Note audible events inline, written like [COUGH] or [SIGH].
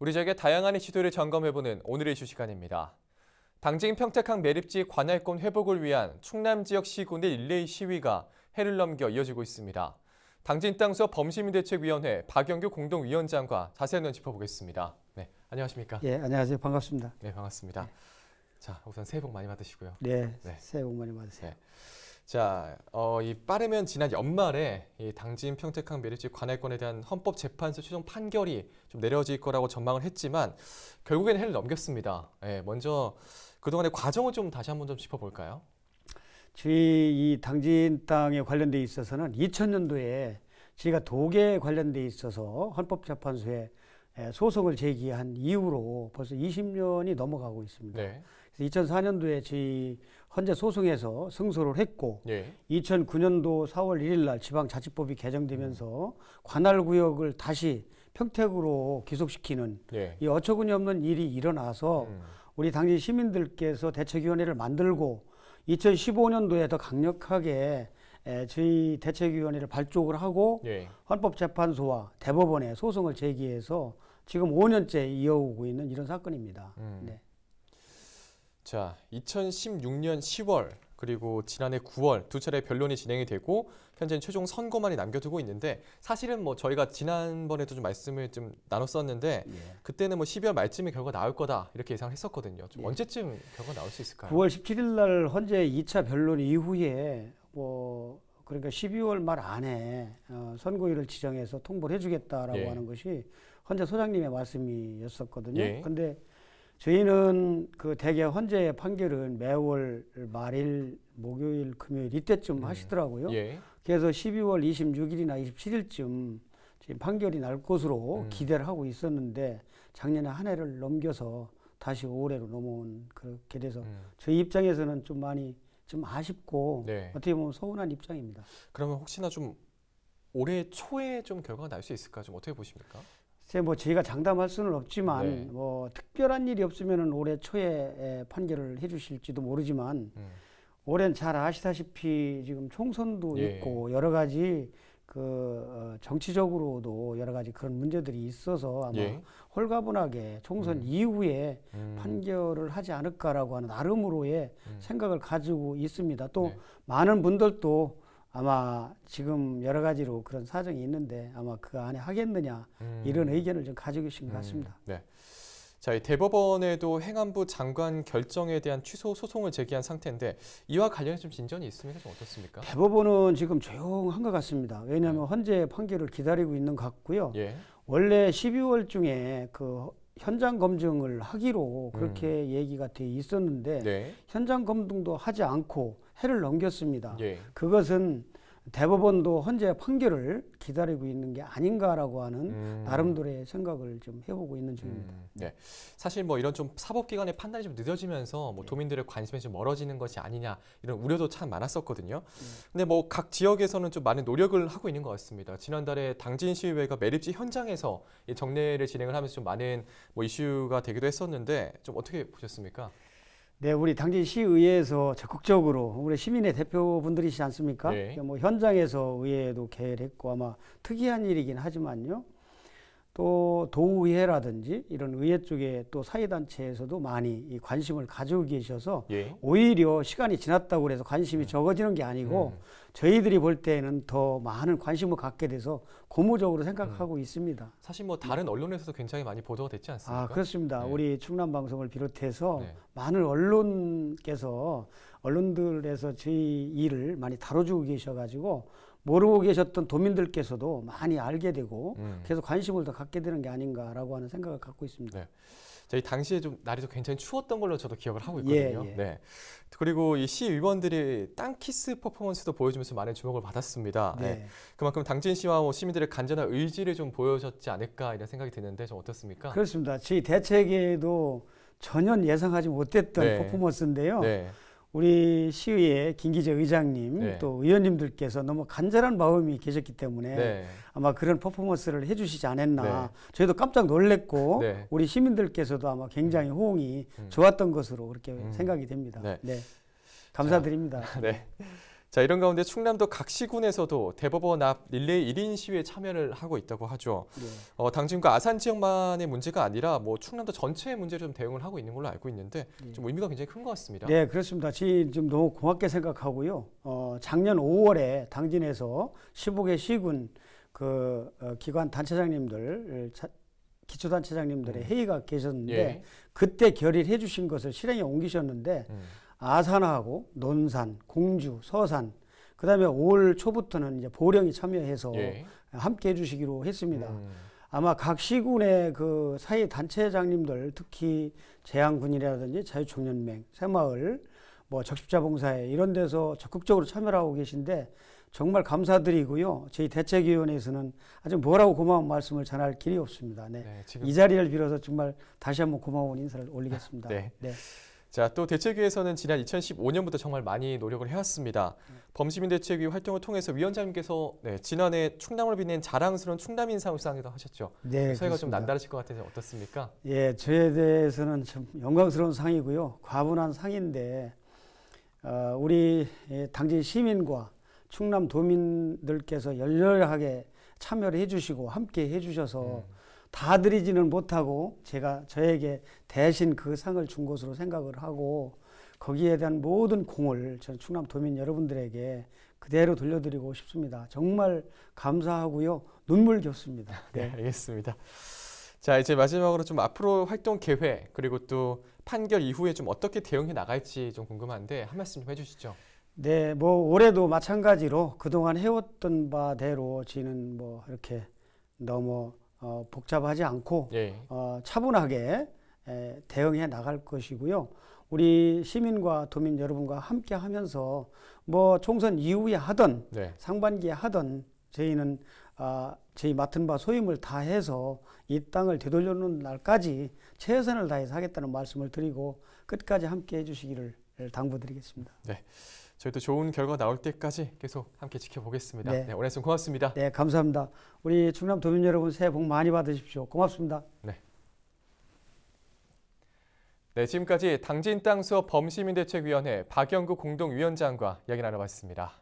우리 지역의 다양한 이슈들을 점검해보는 오늘의 이슈 시간입니다. 당진 평택항 매립지 관할권 회복을 위한 충남 지역 시군의 릴레이 시위가 해를 넘겨 이어지고 있습니다. 당진 땅수 범시민대책위원회 박영규 공동위원장과 자세한 면 짚어보겠습니다. 네, 안녕하십니까? 예, 안녕하세요. 반갑습니다. 네, 반갑습니다. 네. 자, 우선 새해 복 많이 받으시고요. 네, 네. 새해 복 많이 받으세요. 네. 자, 어, 이 빠르면 지난 연말에 이 당진 평택항 매립지 관할권에 대한 헌법재판소 최종 판결이 좀 내려질 거라고 전망을 했지만 결국에는 해를 넘겼습니다. 예, 먼저 그동안의 과정을 좀 다시 한번 좀 짚어볼까요? 저희 이 당진 땅에 관련돼 있어서는 2000년도에 저희가 독에 관련돼 있어서 헌법재판소에 예, 소송을 제기한 이후로 벌써 20년이 넘어가고 있습니다. 네. 그래서 2004년도에 저희 헌재 소송에서 승소를 했고 예. 2009년도 4월 1일 날 지방자치법이 개정되면서 관할 구역을 다시 평택으로 귀속시키는 예. 이 어처구니 없는 일이 일어나서 음. 우리 당시 시민들께서 대책위원회를 만들고 2015년도에 더 강력하게 에, 저희 대책위원회를 발족을 하고 예. 헌법재판소와 대법원에 소송을 제기해서 지금 5년째 이어오고 있는 이런 사건입니다. 음. 네. 자, 2016년 10월 그리고 지난해 9월 두 차례 변론이 진행이 되고 현재는 최종 선거만이 남겨두고 있는데 사실은 뭐 저희가 지난번에도 좀 말씀을 좀 나눴었는데 예. 그때는 뭐 12월 말쯤에 결과 나올 거다 이렇게 예상했었거든요. 을좀 예. 언제쯤 결과 나올 수 있을까요? 9월 17일 날 헌재 2차 변론 이후에 뭐 그러니까 12월 말 안에 어, 선거일을 지정해서 통보를 해주겠다라고 예. 하는 것이 헌재 소장님의 말씀이었었거든요. 예. 근데 저희는 그 대개 헌재 의 판결은 매월 말일 목요일 금요일 이때쯤 음. 하시더라고요. 예. 그래서 12월 26일이나 27일쯤 지금 판결이 날 것으로 음. 기대를 하고 있었는데 작년에 한 해를 넘겨서 다시 올해로 넘어온 그렇게 돼서 음. 저희 입장에서는 좀 많이 좀 아쉽고 네. 어떻게 보면 서운한 입장입니다. 그러면 혹시나 좀 올해 초에 좀 결과가 날 수 있을까 좀 어떻게 보십니까? 뭐 저희가 장담할 수는 없지만 네. 뭐 특별한 일이 없으면 올해 초에 판결을 해주실지도 모르지만 음. 올해는 잘 아시다시피 지금 총선도 예. 있고 여러 가지 그 어, 정치적으로도 여러 가지 그런 문제들이 있어서 아마 예. 홀가분하게 총선 음. 이후에 음. 판결을 하지 않을까라고 하는 나름으로의 음. 생각을 가지고 있습니다. 또 네. 많은 분들도 아마 지금 여러 가지로 그런 사정이 있는데 아마 그 안에 하겠느냐 음. 이런 의견을 좀 가지고 계신 것 음. 같습니다. 음. 네. 자, 이 대법원에도 행안부 장관 결정에 대한 취소 소송을 제기한 상태인데 이와 관련해좀 진전이 있습니까? 좀 어떻습니까? 대법원은 지금 조용한 것 같습니다. 왜냐하면 네. 헌재 판결을 기다리고 있는 것 같고요. 예. 원래 12월 중에 그 현장 검증을 하기로 그렇게 음. 얘기가 돼 있었는데 네. 현장 검증도 하지 않고 해를 넘겼습니다. 예. 그것은 대법원도 헌재 판결을 기다리고 있는 게 아닌가라고 하는 음. 나름대로의 생각을 좀 해보고 있는 중입니다. 음. 네, 사실 뭐 이런 좀 사법기관의 판단이 좀 늦어지면서 뭐 예. 도민들의 관심이 좀 멀어지는 것이 아니냐 이런 우려도 참 많았었거든요. 음. 근데 뭐 각 지역에서는 좀 많은 노력을 하고 있는 것 같습니다. 지난달에 당진 시위회가 매립지 현장에서 정례를 진행을 하면서 좀 많은 뭐 이슈가 되기도 했었는데 좀 어떻게 보셨습니까? 네, 우리 당진 시의회에서 적극적으로 우리 시민의 대표분들이시지 않습니까? 네. 뭐 현장에서 의회에도 개회 했고 아마 특이한 일이긴 하지만요. 또 도의회라든지 이런 의회 쪽에 또 사회단체에서도 많이 관심을 가지고 계셔서 예. 오히려 시간이 지났다고 그래서 관심이 음. 적어지는 게 아니고 음. 저희들이 볼 때에는 더 많은 관심을 갖게 돼서 고무적으로 생각하고 음. 있습니다. 사실 뭐 다른 언론에서도 굉장히 많이 보도가 됐지 않습니까? 아, 그렇습니다. 네. 우리 충남 방송을 비롯해서 네. 많은 언론께서 언론들에서 저희 일을 많이 다뤄주고 계셔가지고 모르고 계셨던 도민들께서도 많이 알게 되고 음. 계속 관심을 더 갖게 되는 게 아닌가라고 하는 생각을 갖고 있습니다. 네. 저희 당시에 좀 날이 좀 굉장히 추웠던 걸로 저도 기억을 하고 예, 있거든요. 예, 예. 네. 그리고 이 시의원들이 땅키스 퍼포먼스도 보여주면서 많은 주목을 받았습니다. 네. 네. 그만큼 당진 씨와 뭐 시민들의 간절한 의지를 좀 보여줬지 않을까 이런 생각이 드는데 좀 어떻습니까? 그렇습니다. 저희 대책에도 전혀 예상하지 못했던 네. 퍼포먼스인데요. 네. 우리 시의회 김기재 의장님 네. 또 의원님들께서 너무 간절한 마음이 계셨기 때문에 네. 아마 그런 퍼포먼스를 해주시지 않았나 네. 저희도 깜짝 놀랬고 네. 우리 시민들께서도 아마 굉장히 음. 호응이 음. 좋았던 것으로 그렇게 음. 생각이 됩니다. 네, 네. 감사드립니다. 자, [LAUGHS] 네. 자, 이런 가운데 충남도 각 시군에서도 대법원 앞 릴레이 1인 시위에 참여를 하고 있다고 하죠. 네. 어, 당진과 아산 지역만의 문제가 아니라 뭐 충남도 전체의 문제를 좀 대응을 하고 있는 걸로 알고 있는데 네. 좀 의미가 굉장히 큰 것 같습니다. 네, 그렇습니다. 지금 너무 고맙게 생각하고요. 어, 작년 5월에 당진에서 15개 시군 그 어, 기관 단체장님들 자, 기초단체장님들의 음. 회의가 계셨는데 예. 그때 결의를 해주신 것을 실행에 옮기셨는데 음. 아산하고 논산, 공주, 서산, 그 다음에 5월 초부터는 이제 보령이 참여해서 예. 함께 해주시기로 했습니다. 음. 아마 각 시군의 그 사회 단체장님들 특히 재향군이라든지 자유총연맹, 새마을, 뭐 적십자봉사회 이런 데서 적극적으로 참여 하고 계신데 정말 감사드리고요. 저희 대책위원회에서는 아주 뭐라고 고마운 말씀을 전할 길이 없습니다. 네. 네이 자리를 빌어서 정말 다시 한번 고마운 인사를 올리겠습니다. 네. 네. 자, 또 대책위에서는 지난 2015년부터 정말 많이 노력을 해왔습니다. 범시민 대책위 활동을 통해서 위원장님께서 네, 지난해 충남을 빛낸 자랑스러운 충남 인상상이도 하셨죠. 네, 소회가 그 좀 남다르실 것 같아서 어떻습니까? 예, 저에 대해서는 참 영광스러운 상이고요. 과분한 상인데 어, 우리 예, 당진 시민과 충남 도민들께서 열렬하게 참여를 해주시고 함께 해주셔서 음. 다 드리지는 못하고 제가 저에게 대신 그 상을 준 것으로 생각을 하고 거기에 대한 모든 공을 전 충남 도민 여러분들에게 그대로 돌려드리고 싶습니다. 정말 감사하고요. 눈물겹습니다. 네. [LAUGHS] 네, 알겠습니다. 자, 이제 마지막으로 좀 앞으로 활동 계획 그리고 또 판결 이후에 좀 어떻게 대응해 나갈지 좀 궁금한데 한 말씀 좀 해주시죠. 네, 뭐 올해도 마찬가지로 그동안 해왔던 바대로 지는 뭐 이렇게 넘어 어, 복잡하지 않고 예. 어, 차분하게 에, 대응해 나갈 것이고요. 우리 시민과 도민 여러분과 함께 하면서 뭐 총선 이후에 하던 네. 상반기에 하던 저희는 아, 저희 맡은 바 소임을 다해서 이 땅을 되돌려놓는 날까지 최선을 다해서 하겠다는 말씀을 드리고 끝까지 함께 해주시기를 당부드리겠습니다. 네. 저희도 좋은 결과 나올 때까지 계속 함께 지켜보겠습니다. 네, 네 오늘 말씀 고맙습니다. 네, 감사합니다. 우리 충남 도민 여러분 새해 복 많이 받으십시오. 고맙습니다. 네. 네, 지금까지 당진 땅 수업 범시민대책위원회 박영구 공동위원장과 이야기 나눠봤습니다.